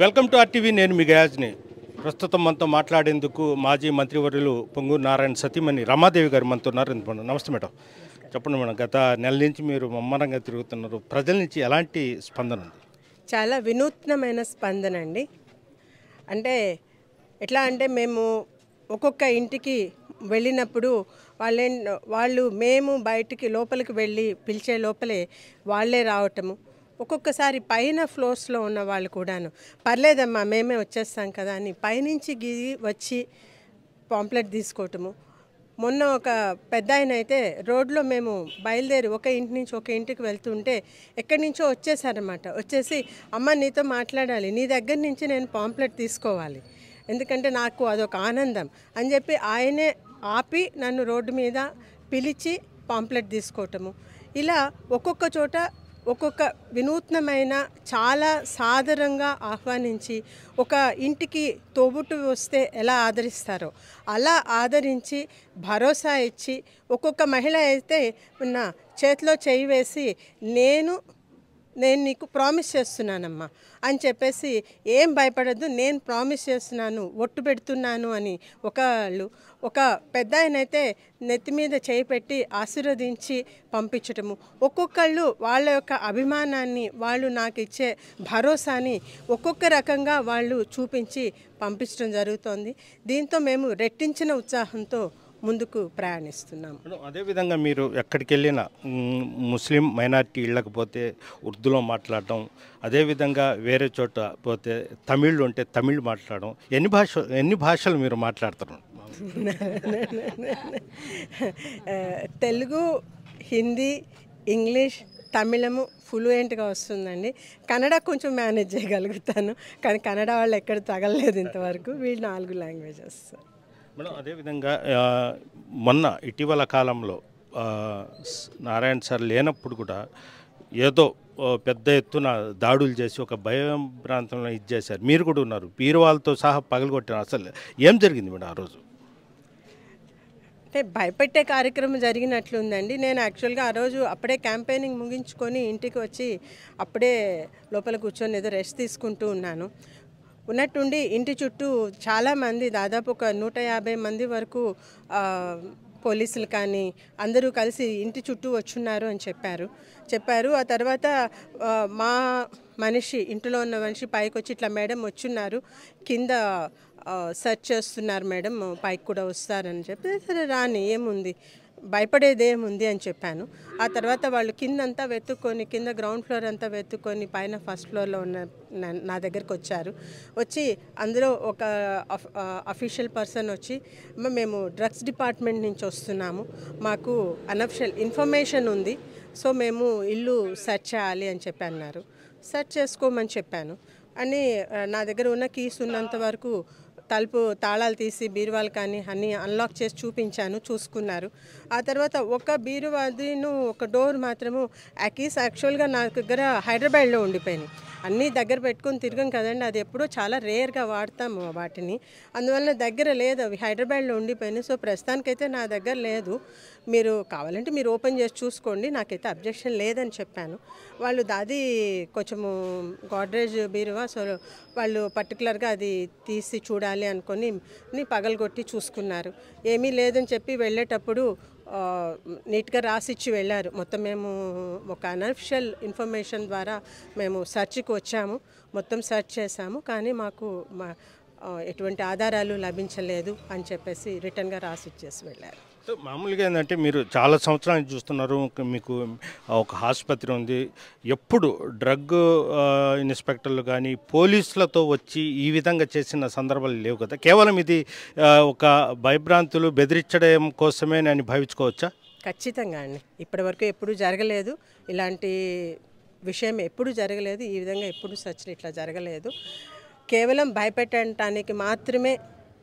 welcome to RTV నేను మీ గయాజ్ని ప్రస్తుతం మనతో మాట్లాడేందుకు మాజీ మంత్రివర్యులు పొంగూరు నారాయణ సతీమణి రమాదేవి గారు మనతో ఉన్నారు నమస్తే మేడం చెప్పండి మేడం గత నెల నుంచి మీరు మమ్మరంగా తిరుగుతున్నారు ప్రజల నుంచి ఎలాంటి స్పందన ఉంది చాలా వినూత్నమైన స్పందన అండి అంటే ఎట్లా అంటే మేము ఒక్కొక్క ఇంటికి వెళ్ళినప్పుడు వాళ్ళే వాళ్ళు మేము బయటికి లోపలికి వెళ్ళి పిలిచే లోపలే వాళ్ళే రావటము ఒక్కొక్కసారి పైన ఫ్లోర్స్లో ఉన్న వాళ్ళు కూడాను పర్లేదమ్మా మేమే వచ్చేస్తాం కదా అని పైనుంచి గిరి వచ్చి పాంప్లెట్ తీసుకోవటము మొన్న ఒక పెద్ద ఆయన అయితే రోడ్లో మేము బయలుదేరి ఒక ఇంటి నుంచి ఒక ఇంటికి వెళ్తుంటే ఎక్కడి నుంచో వచ్చేసారనమాట వచ్చేసి అమ్మ నీతో మాట్లాడాలి నీ దగ్గర నుంచి నేను పాంప్లెట్ తీసుకోవాలి ఎందుకంటే నాకు అదొక ఆనందం అని చెప్పి ఆయనే ఆపి నన్ను రోడ్డు మీద పిలిచి పాంప్లెట్ తీసుకోవటము ఇలా ఒక్కొక్క చోట ఒక్కొక్క వినూత్నమైన చాలా సాదరంగా ఆహ్వానించి ఒక ఇంటికి తోబుట్టు వస్తే ఎలా ఆదరిస్తారో అలా ఆదరించి భరోసా ఇచ్చి ఒక్కొక్క మహిళ అయితే నా చేతిలో చేయి వేసి నేను నేను నీకు ప్రామిస్ చేస్తున్నానమ్మా అని చెప్పేసి ఏం భయపడద్దు నేను ప్రామిస్ చేస్తున్నాను ఒట్టు పెడుతున్నాను అని ఒకళ్ళు ఒక పెద్ద ఆయనైతే నెత్తి మీద చేయి పెట్టి ఆశీర్వదించి పంపించటము ఒక్కొక్కళ్ళు వాళ్ళ యొక్క అభిమానాన్ని వాళ్ళు నాకు ఇచ్చే భరోసాని ఒక్కొక్క రకంగా వాళ్ళు చూపించి పంపించడం జరుగుతోంది దీంతో మేము రెట్టించిన ఉత్సాహంతో ముందుకు ప్రయాణిస్తున్నాం అదే విధంగా మీరు ఎక్కడికి వెళ్ళినా ముస్లిం మైనార్టీ ఇళ్ళకి పోతే ఉర్దూలో మాట్లాడటం అదేవిధంగా వేరే చోట పోతే తమిళ్ ఉంటే తమిళ్ మాట్లాడడం ఎన్ని భాష ఎన్ని భాషలు మీరు మాట్లాడతారు తెలుగు హిందీ ఇంగ్లీష్ తమిళము ఫ్లూయెంట్గా వస్తుందండి కన్నడ కొంచెం మేనేజ్ చేయగలుగుతాను కానీ కన్నడ వాళ్ళు ఎక్కడ తగలలేదు ఇంతవరకు వీళ్ళు నాలుగు లాంగ్వేజెస్ మేడం అదేవిధంగా మొన్న ఇటీవల కాలంలో నారాయణ సార్ లేనప్పుడు కూడా ఏదో పెద్ద ఎత్తున దాడులు చేసి ఒక భయం ప్రాంతంలో ఇచ్చేశారు మీరు కూడా ఉన్నారు వాళ్ళతో సహా పగలగొట్టారు అసలు ఏం జరిగింది మేడం ఆ రోజు అంటే భయపెట్టే కార్యక్రమం జరిగినట్లుందండి నేను యాక్చువల్గా ఆ రోజు అప్పుడే క్యాంపెయినింగ్ ముగించుకొని ఇంటికి వచ్చి అప్పుడే లోపల కూర్చొని ఏదో రెస్ట్ తీసుకుంటూ ఉన్నాను ఉన్నట్టుండి ఇంటి చుట్టూ చాలామంది దాదాపు ఒక నూట యాభై మంది వరకు పోలీసులు కానీ అందరూ కలిసి ఇంటి చుట్టూ వచ్చున్నారు అని చెప్పారు చెప్పారు ఆ తర్వాత మా మనిషి ఇంట్లో ఉన్న మనిషి పైకి వచ్చి ఇట్లా మేడం వచ్చున్నారు కింద సెర్చ్ చేస్తున్నారు మేడం పైకి కూడా వస్తారని చెప్పి సరే రాని ఏముంది భయపడేదేముంది అని చెప్పాను ఆ తర్వాత వాళ్ళు కిందంతా వెతుక్కొని కింద గ్రౌండ్ ఫ్లోర్ అంతా వెతుక్కొని పైన ఫస్ట్ ఫ్లోర్లో ఉన్న నా దగ్గరికి వచ్చారు వచ్చి అందులో ఒక అఫీషియల్ పర్సన్ వచ్చి మేము డ్రగ్స్ డిపార్ట్మెంట్ నుంచి వస్తున్నాము మాకు అనఫిషియల్ ఇన్ఫర్మేషన్ ఉంది సో మేము ఇల్లు సెర్చ్ చేయాలి అని చెప్పి అన్నారు సెర్చ్ చేసుకోమని చెప్పాను అని నా దగ్గర ఉన్న కీస్ ఉన్నంత వరకు తలుపు తాళాలు తీసి బీరువాలు కానీ అన్నీ అన్లాక్ చేసి చూపించాను చూసుకున్నారు ఆ తర్వాత ఒక బీరువాదిను ఒక డోర్ మాత్రము అకీస్ యాక్చువల్గా నా దగ్గర హైదరాబాద్లో ఉండిపోయినాయి అన్నీ దగ్గర పెట్టుకొని తిరగం కదండి అది ఎప్పుడూ చాలా రేర్గా వాడతాము వాటిని అందువల్ల దగ్గర లేదు అవి హైదరాబాద్లో ఉండిపోయినాయి సో ప్రస్తుతానికైతే నా దగ్గర లేదు మీరు కావాలంటే మీరు ఓపెన్ చేసి చూసుకోండి నాకైతే అబ్జెక్షన్ లేదని చెప్పాను వాళ్ళు దాది కొంచెము గోడ్రేజ్ బీరువా సో వాళ్ళు పర్టికులర్గా అది తీసి చూడాలి కావాలి అనుకొని పగలగొట్టి చూసుకున్నారు ఏమీ లేదని చెప్పి వెళ్ళేటప్పుడు నీట్గా రాసిచ్చి వెళ్ళారు మొత్తం మేము ఒక అనఫిషియల్ ఇన్ఫర్మేషన్ ద్వారా మేము సర్చ్కి వచ్చాము మొత్తం సర్చ్ చేశాము కానీ మాకు ఎటువంటి ఆధారాలు లభించలేదు అని చెప్పేసి రిటర్న్గా రాసిచ్చేసి వెళ్ళారు మామూలుగా ఏంటంటే మీరు చాలా సంవత్సరాలు చూస్తున్నారు మీకు ఒక ఆసుపత్రి ఉంది ఎప్పుడు డ్రగ్ ఇన్స్పెక్టర్లు కానీ పోలీసులతో వచ్చి ఈ విధంగా చేసిన సందర్భాలు లేవు కదా కేవలం ఇది ఒక భయభ్రాంతులు బెదిరించడం కోసమే నేను భావించుకోవచ్చా ఖచ్చితంగా అండి ఇప్పటివరకు ఎప్పుడు జరగలేదు ఇలాంటి విషయం ఎప్పుడు జరగలేదు ఈ విధంగా ఎప్పుడు సచ్చిన ఇట్లా జరగలేదు కేవలం భయపెట్టడానికి మాత్రమే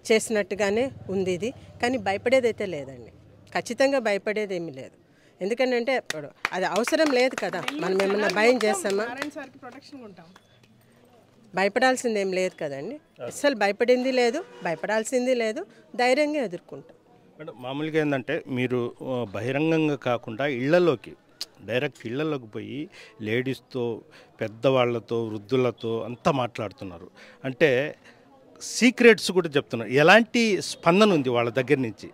చేసినట్టుగానే ఉంది ఇది కానీ భయపడేదైతే లేదండి ఖచ్చితంగా భయపడేది ఏమీ లేదు ఎందుకంటే అది అవసరం లేదు కదా మనం ఏమన్నా భయం చేస్తామా భయపడాల్సింది ఏం లేదు కదండి అసలు భయపడింది లేదు భయపడాల్సింది లేదు ధైర్యంగా ఎదుర్కొంటాం మేడం మామూలుగా ఏంటంటే మీరు బహిరంగంగా కాకుండా ఇళ్లలోకి డైరెక్ట్ ఇళ్లలోకి పోయి లేడీస్తో పెద్దవాళ్లతో వృద్ధులతో అంతా మాట్లాడుతున్నారు అంటే సీక్రెట్స్ కూడా చెప్తున్నారు ఎలాంటి స్పందన ఉంది వాళ్ళ దగ్గర నుంచి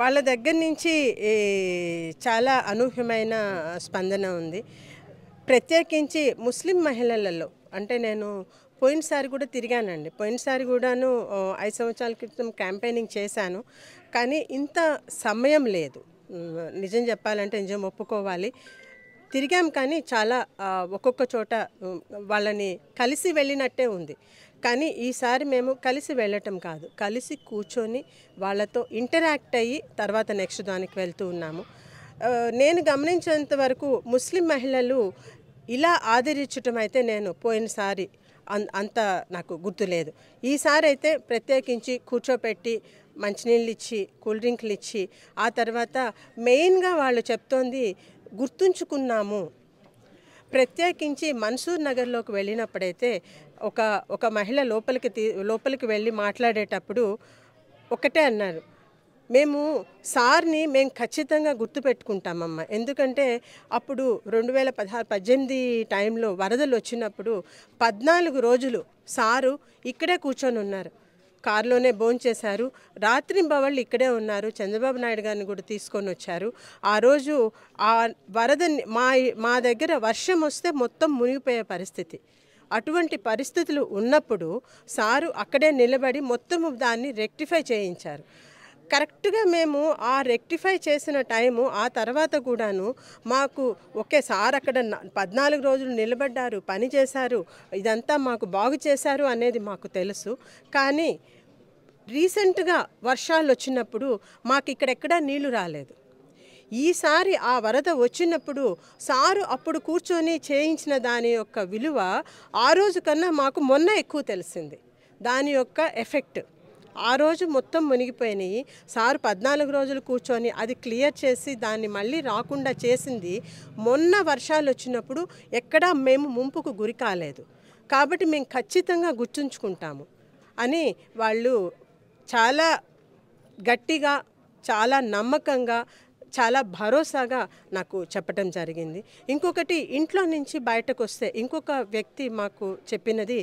వాళ్ళ దగ్గర నుంచి చాలా అనూహ్యమైన స్పందన ఉంది ప్రత్యేకించి ముస్లిం మహిళలలో అంటే నేను పోయినసారి కూడా తిరిగానండి పోయినసారి కూడాను ఐదు సంవత్సరాల క్రితం క్యాంపెయినింగ్ చేశాను కానీ ఇంత సమయం లేదు నిజం చెప్పాలంటే నిజం ఒప్పుకోవాలి తిరిగాం కానీ చాలా ఒక్కొక్క చోట వాళ్ళని కలిసి వెళ్ళినట్టే ఉంది కానీ ఈసారి మేము కలిసి వెళ్ళటం కాదు కలిసి కూర్చొని వాళ్ళతో ఇంటరాక్ట్ అయ్యి తర్వాత నెక్స్ట్ దానికి వెళ్తూ ఉన్నాము నేను గమనించేంత వరకు ముస్లిం మహిళలు ఇలా ఆదరించటం అయితే నేను పోయినసారి అంత నాకు గుర్తులేదు ఈసారి అయితే ప్రత్యేకించి కూర్చోపెట్టి మంచినీళ్ళు ఇచ్చి కూల్ డ్రింక్లు ఇచ్చి ఆ తర్వాత మెయిన్గా వాళ్ళు చెప్తోంది గుర్తుంచుకున్నాము ప్రత్యేకించి మన్సూర్ నగర్లోకి వెళ్ళినప్పుడైతే ఒక ఒక మహిళ లోపలికి తీ లోపలికి వెళ్ళి మాట్లాడేటప్పుడు ఒకటే అన్నారు మేము సార్ని మేము ఖచ్చితంగా గుర్తుపెట్టుకుంటామమ్మ ఎందుకంటే అప్పుడు రెండు వేల పదహారు పద్దెనిమిది టైంలో వరదలు వచ్చినప్పుడు పద్నాలుగు రోజులు సారు ఇక్కడే కూర్చొని ఉన్నారు కారులోనే భోంచేశారు రాత్రి బవళ్ళు ఇక్కడే ఉన్నారు చంద్రబాబు నాయుడు గారిని కూడా తీసుకొని వచ్చారు ఆ రోజు ఆ వరద మా మా దగ్గర వర్షం వస్తే మొత్తం మునిగిపోయే పరిస్థితి అటువంటి పరిస్థితులు ఉన్నప్పుడు సారు అక్కడే నిలబడి మొత్తం దాన్ని రెక్టిఫై చేయించారు కరెక్ట్గా మేము ఆ రెక్టిఫై చేసిన టైము ఆ తర్వాత కూడాను మాకు ఒకే సార్ అక్కడ పద్నాలుగు రోజులు నిలబడ్డారు పని చేశారు ఇదంతా మాకు బాగు చేశారు అనేది మాకు తెలుసు కానీ రీసెంట్గా వర్షాలు వచ్చినప్పుడు మాకు ఇక్కడెక్కడా నీళ్లు రాలేదు ఈసారి ఆ వరద వచ్చినప్పుడు సారు అప్పుడు కూర్చొని చేయించిన దాని యొక్క విలువ ఆ రోజు కన్నా మాకు మొన్న ఎక్కువ తెలిసింది దాని యొక్క ఎఫెక్ట్ ఆ రోజు మొత్తం మునిగిపోయినాయి సారు పద్నాలుగు రోజులు కూర్చొని అది క్లియర్ చేసి దాన్ని మళ్ళీ రాకుండా చేసింది మొన్న వర్షాలు వచ్చినప్పుడు ఎక్కడా మేము ముంపుకు గురి కాలేదు కాబట్టి మేము ఖచ్చితంగా గుర్తుంచుకుంటాము అని వాళ్ళు చాలా గట్టిగా చాలా నమ్మకంగా చాలా భరోసాగా నాకు చెప్పటం జరిగింది ఇంకొకటి ఇంట్లో నుంచి బయటకు వస్తే ఇంకొక వ్యక్తి మాకు చెప్పినది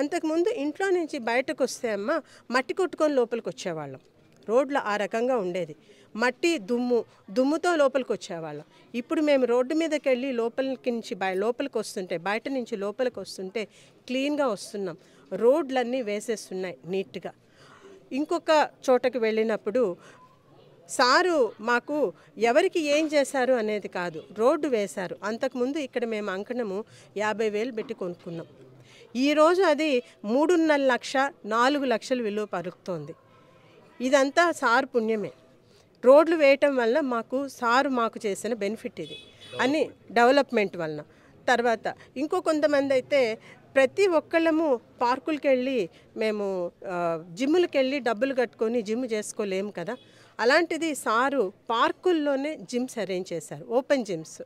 అంతకుముందు ఇంట్లో నుంచి బయటకు వస్తే అమ్మ మట్టి కొట్టుకొని లోపలికి వచ్చేవాళ్ళం రోడ్లు ఆ రకంగా ఉండేది మట్టి దుమ్ము దుమ్ముతో లోపలికి వచ్చేవాళ్ళం ఇప్పుడు మేము రోడ్డు మీదకి వెళ్ళి లోపలికి నుంచి బయ లోపలికి వస్తుంటే బయట నుంచి లోపలికి వస్తుంటే క్లీన్గా వస్తున్నాం రోడ్లన్నీ వేసేస్తున్నాయి నీట్గా ఇంకొక చోటకు వెళ్ళినప్పుడు సారు మాకు ఎవరికి ఏం చేశారు అనేది కాదు రోడ్డు వేశారు అంతకుముందు ఇక్కడ మేము అంకణము యాభై వేలు పెట్టి కొనుక్కున్నాం ఈరోజు అది మూడున్నర లక్ష నాలుగు లక్షలు విలువ పలుకుతోంది ఇదంతా సార్ పుణ్యమే రోడ్లు వేయటం వలన మాకు సారు మాకు చేసిన బెనిఫిట్ ఇది అని డెవలప్మెంట్ వలన తర్వాత ఇంకో కొంతమంది అయితే ప్రతి ఒక్కళ్ళము పార్కులకి వెళ్ళి మేము జిమ్లకి వెళ్ళి డబ్బులు కట్టుకొని జిమ్ చేసుకోలేము కదా అలాంటిది సారు పార్కుల్లోనే జిమ్స్ అరేంజ్ చేశారు ఓపెన్ జిమ్స్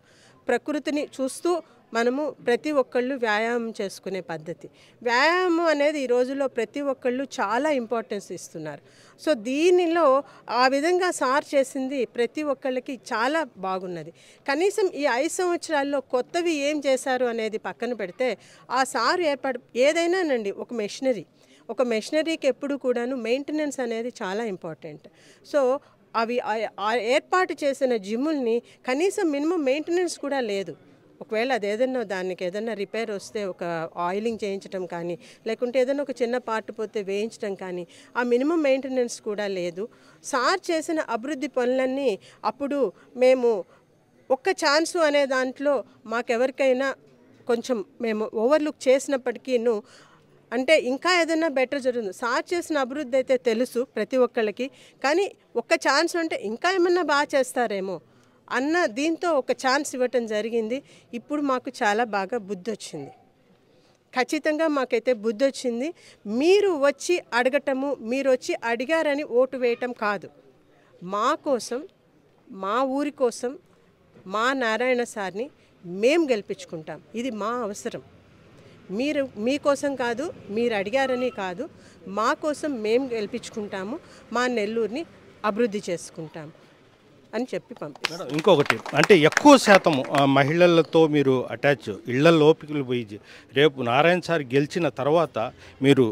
ప్రకృతిని చూస్తూ మనము ప్రతి ఒక్కళ్ళు వ్యాయామం చేసుకునే పద్ధతి వ్యాయామం అనేది ఈ రోజుల్లో ప్రతి ఒక్కళ్ళు చాలా ఇంపార్టెన్స్ ఇస్తున్నారు సో దీనిలో ఆ విధంగా సార్ చేసింది ప్రతి ఒక్కళ్ళకి చాలా బాగున్నది కనీసం ఈ ఐదు సంవత్సరాల్లో కొత్తవి ఏం చేశారు అనేది పక్కన పెడితే ఆ సార్ ఏర్పడ ఏదైనానండి ఒక మెషినరీ ఒక మెషినరీకి ఎప్పుడు కూడాను మెయింటెనెన్స్ అనేది చాలా ఇంపార్టెంట్ సో అవి ఏర్పాటు చేసిన జిమ్ముల్ని కనీసం మినిమం మెయింటెనెన్స్ కూడా లేదు ఒకవేళ అది ఏదన్నా దానికి ఏదన్నా రిపేర్ వస్తే ఒక ఆయిలింగ్ చేయించడం కానీ లేకుంటే ఏదైనా ఒక చిన్న పార్ట్ పోతే వేయించడం కానీ ఆ మినిమం మెయింటెనెన్స్ కూడా లేదు సార్ చేసిన అభివృద్ధి పనులన్నీ అప్పుడు మేము ఒక్క ఛాన్సు అనే దాంట్లో మాకెవరికైనా కొంచెం మేము ఓవర్లుక్ చేసినప్పటికీను అంటే ఇంకా ఏదైనా బెటర్ జరుగుతుంది సార్ చేసిన అభివృద్ధి అయితే తెలుసు ప్రతి ఒక్కళ్ళకి కానీ ఒక్క ఛాన్స్ ఉంటే ఇంకా ఏమన్నా బాగా చేస్తారేమో అన్న దీంతో ఒక ఛాన్స్ ఇవ్వటం జరిగింది ఇప్పుడు మాకు చాలా బాగా బుద్ధి వచ్చింది ఖచ్చితంగా మాకైతే బుద్ధి వచ్చింది మీరు వచ్చి అడగటము మీరు వచ్చి అడిగారని ఓటు వేయటం కాదు మా కోసం మా ఊరి కోసం మా నారాయణ సార్ని మేము గెలిపించుకుంటాం ఇది మా అవసరం మీరు మీకోసం కాదు మీరు అడిగారని కాదు మా కోసం మేము గెలిపించుకుంటాము మా నెల్లూరుని అభివృద్ధి చేసుకుంటాము అని చెప్పి పంపిస్తారు ఇంకొకటి అంటే ఎక్కువ శాతం మహిళలతో మీరు అటాచ్ ఇళ్ల లోపికలు పోయి రేపు నారాయణ సార్ గెలిచిన తర్వాత మీరు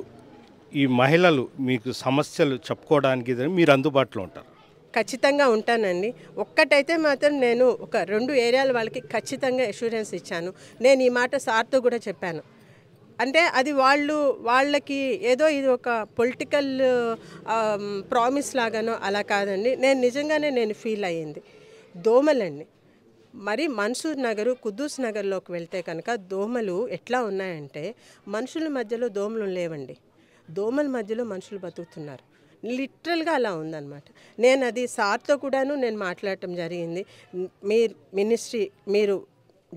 ఈ మహిళలు మీకు సమస్యలు చెప్పుకోవడానికి మీరు అందుబాటులో ఉంటారు ఖచ్చితంగా ఉంటానండి ఒక్కటైతే మాత్రం నేను ఒక రెండు ఏరియాల వాళ్ళకి ఖచ్చితంగా అష్యూరెన్స్ ఇచ్చాను నేను ఈ మాట సార్తో కూడా చెప్పాను అంటే అది వాళ్ళు వాళ్ళకి ఏదో ఇది ఒక పొలిటికల్ ప్రామిస్ లాగానో అలా కాదండి నేను నిజంగానే నేను ఫీల్ అయ్యింది దోమలండి మరి మన్సూర్ నగరు కుద్దూస్ నగర్లోకి వెళ్తే కనుక దోమలు ఎట్లా ఉన్నాయంటే మనుషుల మధ్యలో దోమలు లేవండి దోమల మధ్యలో మనుషులు బతుకుతున్నారు లిటరల్గా అలా ఉందన్నమాట నేను అది సార్తో కూడాను నేను మాట్లాడటం జరిగింది మీ మినిస్ట్రీ మీరు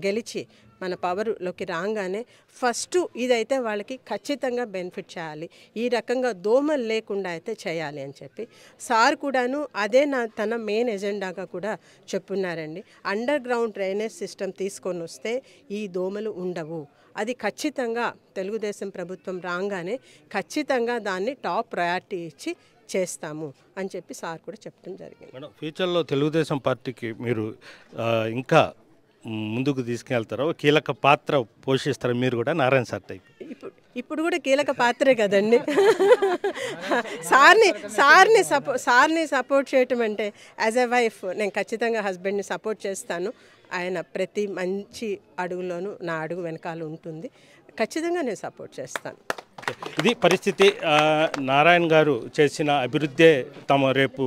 గెలిచి మన పవర్లోకి రాగానే ఫస్ట్ ఇదైతే వాళ్ళకి ఖచ్చితంగా బెనిఫిట్ చేయాలి ఈ రకంగా దోమలు లేకుండా అయితే చేయాలి అని చెప్పి సార్ కూడాను అదే నా తన మెయిన్ ఎజెండాగా కూడా చెప్పున్నారండి అండర్ గ్రౌండ్ డ్రైనేజ్ సిస్టమ్ తీసుకొని వస్తే ఈ దోమలు ఉండవు అది ఖచ్చితంగా తెలుగుదేశం ప్రభుత్వం రాగానే ఖచ్చితంగా దాన్ని టాప్ ప్రయారిటీ ఇచ్చి చేస్తాము అని చెప్పి సార్ కూడా చెప్పడం జరిగింది మేడం ఫ్యూచర్లో తెలుగుదేశం పార్టీకి మీరు ఇంకా ముందుకు తీసుకెళ్తారో కీలక పాత్ర పోషిస్తారు మీరు కూడా నారాయణ సార్ టైప్ ఇప్పుడు ఇప్పుడు కూడా కీలక పాత్రే కదండి సార్ని సార్ని సపో సార్ని సపోర్ట్ చేయటం అంటే యాజ్ ఎ వైఫ్ నేను ఖచ్చితంగా హస్బెండ్ని సపోర్ట్ చేస్తాను ఆయన ప్రతి మంచి అడుగులోనూ నా అడుగు వెనకాల ఉంటుంది ఖచ్చితంగా నేను సపోర్ట్ చేస్తాను ఇది పరిస్థితి నారాయణ గారు చేసిన అభివృద్ధే తమ రేపు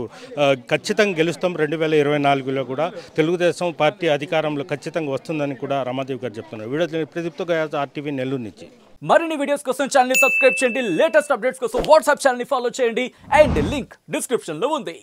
ఖచ్చితంగా గెలుస్తాం రెండు వేల ఇరవై నాలుగులో కూడా తెలుగుదేశం పార్టీ అధికారంలో ఖచ్చితంగా వస్తుందని కూడా రమాదేవి గారు చెప్తున్నారు వీడియో ప్రదీప్తో ఆర్టీవీ నెల్లూరు నుంచి మరిన్ని వీడియోస్ కోసం ఛానల్ సబ్స్క్రైబ్ చేయండి లేటెస్ట్ అప్డేట్స్ కోసం వాట్సాప్ ఛానల్ ఫాలో చేయండి అండ్ లింక్ డిస్క్రిప్షన్లో ఉంది